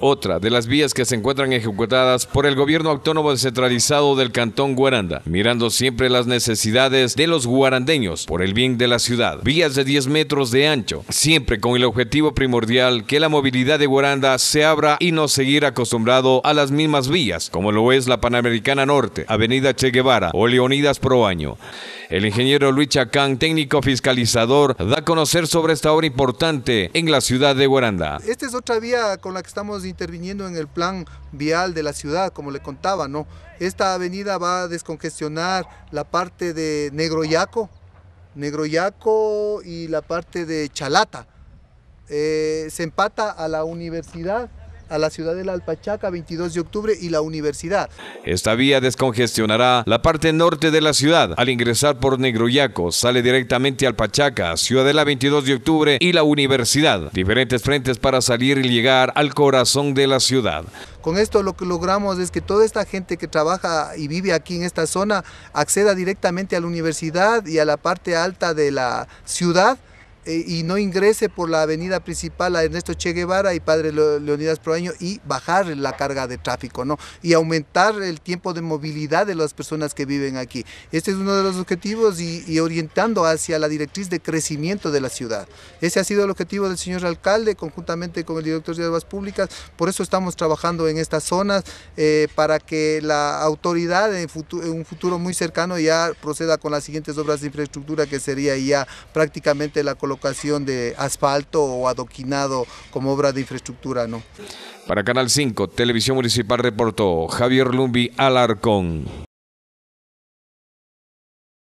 Otra de las vías que se encuentran ejecutadas por el gobierno autónomo descentralizado del Cantón Guaranda, mirando siempre las necesidades de los guarandeños por el bien de la ciudad. Vías de 10 metros de ancho, siempre con el objetivo primordial que la movilidad de Guaranda se abra y no seguir acostumbrado a las mismas vías, como lo es la Panamericana Norte, Avenida Che Guevara o Leonidas Proaño. El ingeniero Luis Chacán, técnico fiscalizador, da a conocer sobre esta obra importante en la ciudad de Guaranda. Esta es otra vía con la que estamos interviniendo en el plan vial de la ciudad, como le contaba, ¿no? Esta avenida va a descongestionar la parte de Negro Yaco y la parte de Chalata. Eh, se empata a la universidad a la ciudad de La Alpachaca 22 de octubre y la universidad. Esta vía descongestionará la parte norte de la ciudad. Al ingresar por Negroyaco, sale directamente a Alpachaca, Ciudadela 22 de octubre y la universidad. Diferentes frentes para salir y llegar al corazón de la ciudad. Con esto lo que logramos es que toda esta gente que trabaja y vive aquí en esta zona acceda directamente a la universidad y a la parte alta de la ciudad eh, y no ingrese por la avenida principal a Ernesto Che Guevara y Padre Leonidas Proaño y bajar la carga de tráfico, ¿no? Y aumentar el tiempo de movilidad de las personas que viven aquí. Este es uno de los objetivos y, orientando hacia la directriz de crecimiento de la ciudad. Ese ha sido el objetivo del señor alcalde conjuntamente con el director de Obras Públicas, por eso estamos trabajando en estas zonas eh, para que la autoridad en, en un futuro muy cercano ya proceda con las siguientes obras de infraestructura que sería ya prácticamente la colocación de asfalto o adoquinado como obra de infraestructura, ¿no? Para Canal 5, Televisión Municipal reportó Javier Lumbi Alarcón.